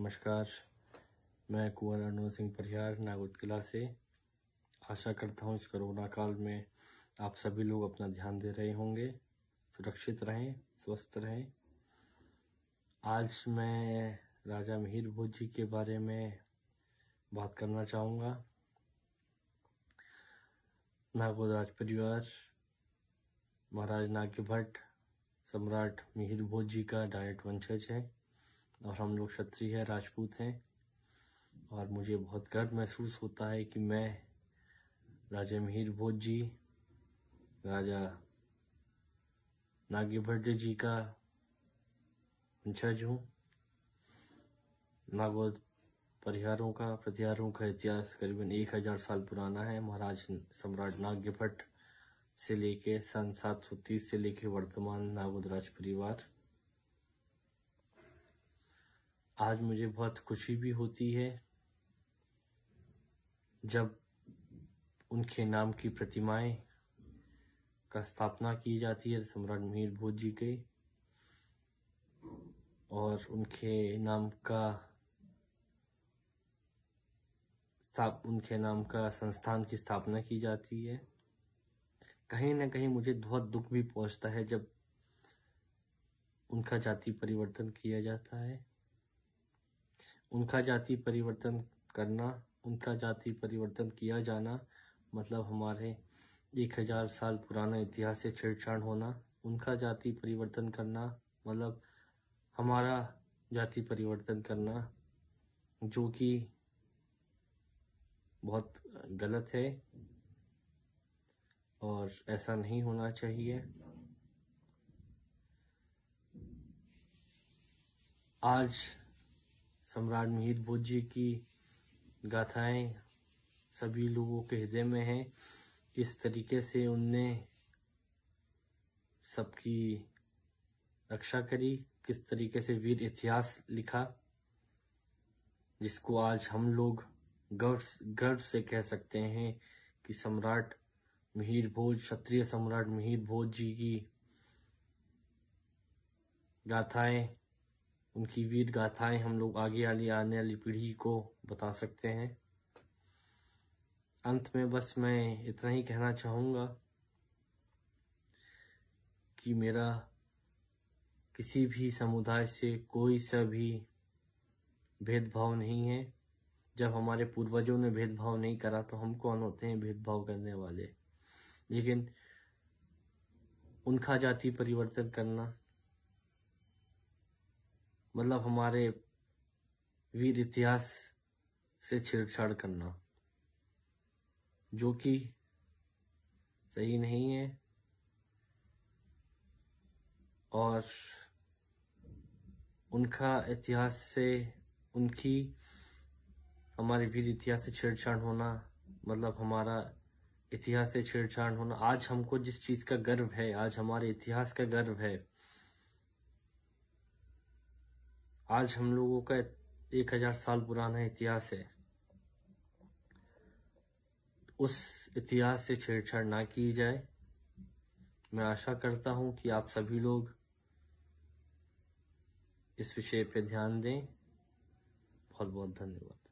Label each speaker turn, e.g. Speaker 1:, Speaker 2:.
Speaker 1: नमस्कार मैं कुंवर अनोद सिंह परिहार नागौद किला से आशा करता हूँ इस कोरोना काल में आप सभी लोग अपना ध्यान दे रहे होंगे सुरक्षित रहें स्वस्थ रहें आज मैं राजा मिहिर भोज जी के बारे में बात करना चाहूँगा नागौद राज परिवार महाराज नाग्य भट्ट सम्राट मिहिर भोज जी का डायरेक्ट वंशज है और हम लोग क्षत्रिय हैं राजपूत हैं और मुझे बहुत गर्व महसूस होता है कि मैं राजा मिहिर भोज जी राजा भट्ट जी का वंशज हूँ नागौद परिहारों का प्रतिहारों का इतिहास करीबन एक हजार साल पुराना है महाराज सम्राट नाग्यभट्ट से लेके सन 730 से लेके वर्तमान नागौद राज परिवार आज मुझे बहुत खुशी भी होती है जब उनके नाम की प्रतिमाएं का स्थापना की जाती है सम्राट मिहिर भोज जी के और उनके नाम का स्थाप उनके नाम का संस्थान की स्थापना की जाती है कहीं ना कहीं मुझे बहुत दुख भी पहुंचता है जब उनका जाति परिवर्तन किया जाता है उनका जाति परिवर्तन करना उनका जाति परिवर्तन किया जाना मतलब हमारे एक हज़ार साल पुराना इतिहास से छेड़छाड़ होना उनका जाति परिवर्तन करना मतलब हमारा जाति परिवर्तन करना जो कि बहुत गलत है और ऐसा नहीं होना चाहिए आज सम्राट मिहिर बोध जी की गाथाएं सभी लोगों के हृदय में हैं किस तरीके से उनने सबकी रक्षा करी किस तरीके से वीर इतिहास लिखा जिसको आज हम लोग गर्व गर्व से कह सकते हैं कि सम्राट मिहिर भोज क्षत्रिय सम्राट मिहिर भोज जी की गाथाएं उनकी वीर गाथाएं हम लोग आगे वाली आने वाली पीढ़ी को बता सकते हैं अंत में बस मैं इतना ही कहना चाहूँगा कि मेरा किसी भी समुदाय से कोई सा भी भेदभाव नहीं है जब हमारे पूर्वजों ने भेदभाव नहीं करा तो हम कौन होते हैं भेदभाव करने वाले लेकिन उनका जाति परिवर्तन करना मतलब हमारे वीर इतिहास से छेड़छाड़ करना जो कि सही नहीं है और उनका इतिहास से उनकी हमारे वीर इतिहास से छेड़छाड़ होना मतलब हमारा इतिहास से छेड़छाड़ होना आज हमको जिस चीज़ का गर्व है आज हमारे इतिहास का गर्व है आज हम लोगों का एक हजार साल पुराना इतिहास है उस इतिहास से छेड़छाड़ ना की जाए मैं आशा करता हूं कि आप सभी लोग इस विषय पर ध्यान दें बहुत बहुत धन्यवाद